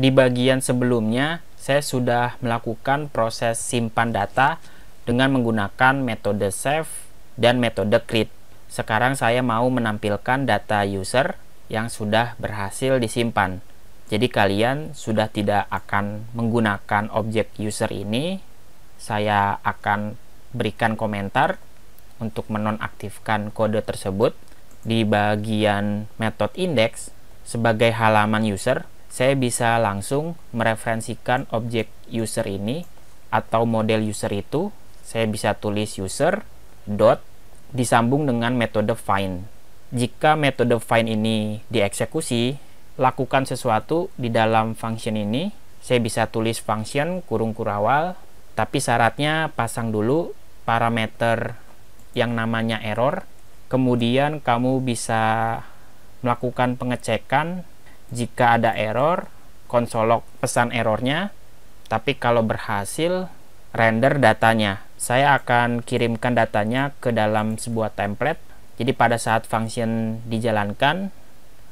di bagian sebelumnya saya sudah melakukan proses simpan data dengan menggunakan metode save dan metode create. Sekarang saya mau menampilkan data user yang sudah berhasil disimpan. Jadi kalian sudah tidak akan menggunakan objek user ini. Saya akan berikan komentar untuk menonaktifkan kode tersebut di bagian metode index sebagai halaman user saya bisa langsung mereferensikan objek user ini atau model user itu saya bisa tulis user dot disambung dengan metode find jika metode find ini dieksekusi lakukan sesuatu di dalam function ini saya bisa tulis function kurung kurawal tapi syaratnya pasang dulu parameter yang namanya error kemudian kamu bisa melakukan pengecekan jika ada error konsol log pesan errornya tapi kalau berhasil render datanya saya akan kirimkan datanya ke dalam sebuah template jadi pada saat function dijalankan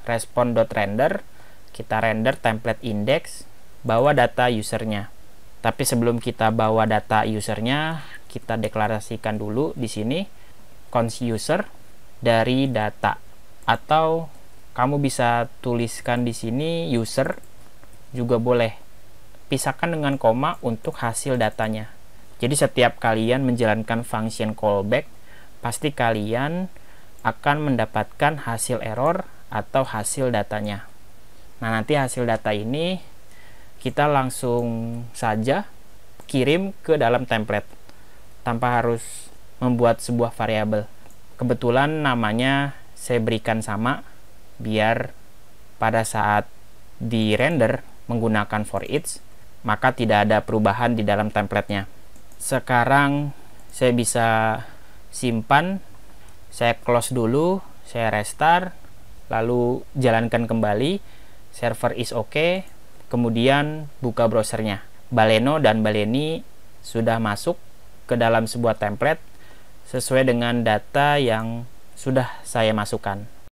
respon.render kita render template index bawa data usernya tapi sebelum kita bawa data usernya kita deklarasikan dulu di sini cons user dari data atau kamu bisa tuliskan di sini user juga boleh pisahkan dengan koma untuk hasil datanya jadi setiap kalian menjalankan function callback pasti kalian akan mendapatkan hasil error atau hasil datanya nah nanti hasil data ini kita langsung saja kirim ke dalam template tanpa harus membuat sebuah variabel kebetulan namanya saya berikan sama biar pada saat di render menggunakan for each maka tidak ada perubahan di dalam templatenya sekarang saya bisa simpan saya close dulu saya restart lalu jalankan kembali server is ok kemudian buka browsernya Baleno dan Baleni sudah masuk ke dalam sebuah template sesuai dengan data yang sudah saya masukkan